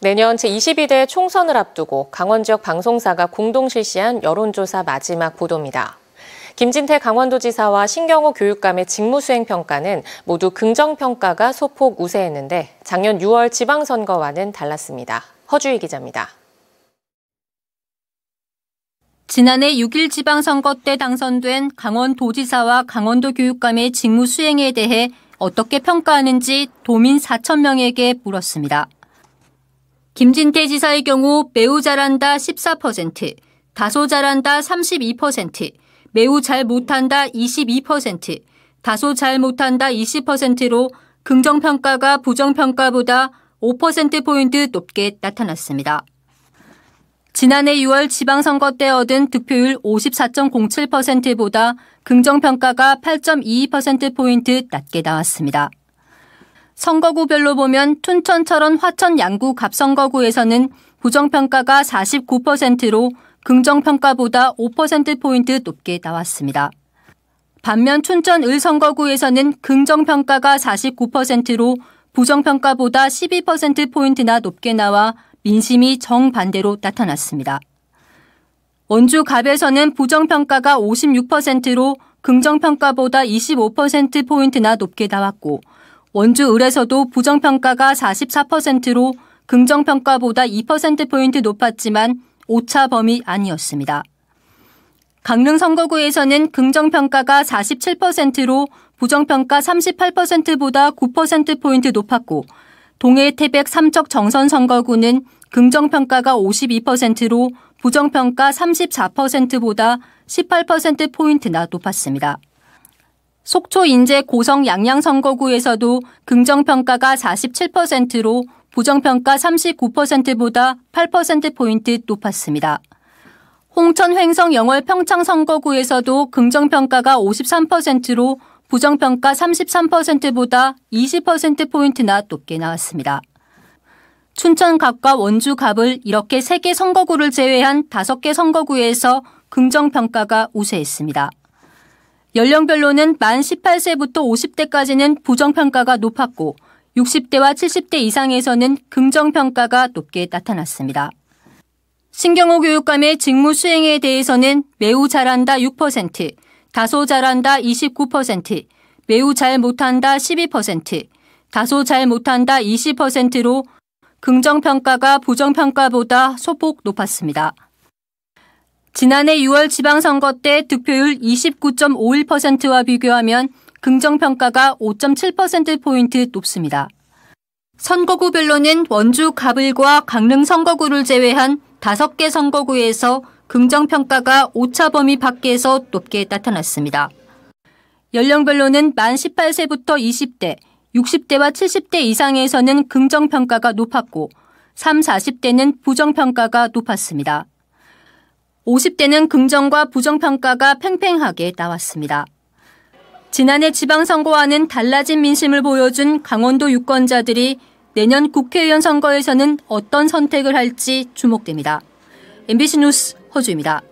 내년 제22대 총선을 앞두고 강원 지역 방송사가 공동 실시한 여론조사 마지막 보도입니다. 김진태 강원도지사와 신경호 교육감의 직무수행 평가는 모두 긍정평가가 소폭 우세했는데 작년 6월 지방선거와는 달랐습니다. 허주희 기자입니다. 지난해 6일 지방선거 때 당선된 강원도지사와 강원도 교육감의 직무수행에 대해 어떻게 평가하는지 도민 4천 명에게 물었습니다. 김진태 지사의 경우 매우 잘한다 14%, 다소 잘한다 32%, 매우 잘 못한다 22%, 다소 잘 못한다 20%로 긍정평가가 부정평가보다 5%포인트 높게 나타났습니다. 지난해 6월 지방선거 때 얻은 득표율 54.07%보다 긍정평가가 8.22%포인트 낮게 나왔습니다. 선거구별로 보면 춘천, 철원, 화천, 양구 갑선거구에서는 부정평가가 49%로 긍정평가보다 5%포인트 높게 나왔습니다. 반면 춘천 을선거구에서는 긍정평가가 49%로 부정평가보다 12%포인트나 높게 나와 민심이 정반대로 나타났습니다. 원주 갑에서는 부정평가가 56%로 긍정평가보다 25%포인트나 높게 나왔고 원주 을에서도 부정평가가 44%로 긍정평가보다 2%포인트 높았지만 오차 범위 아니었습니다. 강릉 선거구에서는 긍정평가가 47%로 부정평가 38%보다 9%포인트 높았고, 동해 태백 삼척 정선 선거구는 긍정평가가 52%로 부정평가 34%보다 18%포인트나 높았습니다. 속초 인제 고성 양양 선거구에서도 긍정평가가 47%로 부정평가 39%보다 8%포인트 높았습니다. 홍천 횡성 영월 평창 선거구에서도 긍정평가가 53%로 부정평가 33%보다 20%포인트나 높게 나왔습니다. 춘천갑과 원주갑을 이렇게 3개 선거구를 제외한 5개 선거구에서 긍정평가가 우세했습니다. 연령별로는 만 18세부터 50대까지는 부정평가가 높았고 60대와 70대 이상에서는 긍정평가가 높게 나타났습니다. 신경호 교육감의 직무 수행에 대해서는 매우 잘한다 6%, 다소 잘한다 29%, 매우 잘 못한다 12%, 다소 잘 못한다 20%로 긍정평가가 부정평가보다 소폭 높았습니다. 지난해 6월 지방선거 때 득표율 29.51%와 비교하면 긍정평가가 5.7%포인트 높습니다. 선거구별로는 원주 갑을과 강릉 선거구를 제외한 5개 선거구에서 긍정평가가 오차 범위 밖에서 높게 나타났습니다. 연령별로는 만 18세부터 20대, 60대와 70대 이상에서는 긍정평가가 높았고, 3, 40대는 부정평가가 높았습니다. 50대는 긍정과 부정평가가 팽팽하게 나왔습니다. 지난해 지방선거와는 달라진 민심을 보여준 강원도 유권자들이 내년 국회의원 선거에서는 어떤 선택을 할지 주목됩니다. MBC 뉴스 허주입니다.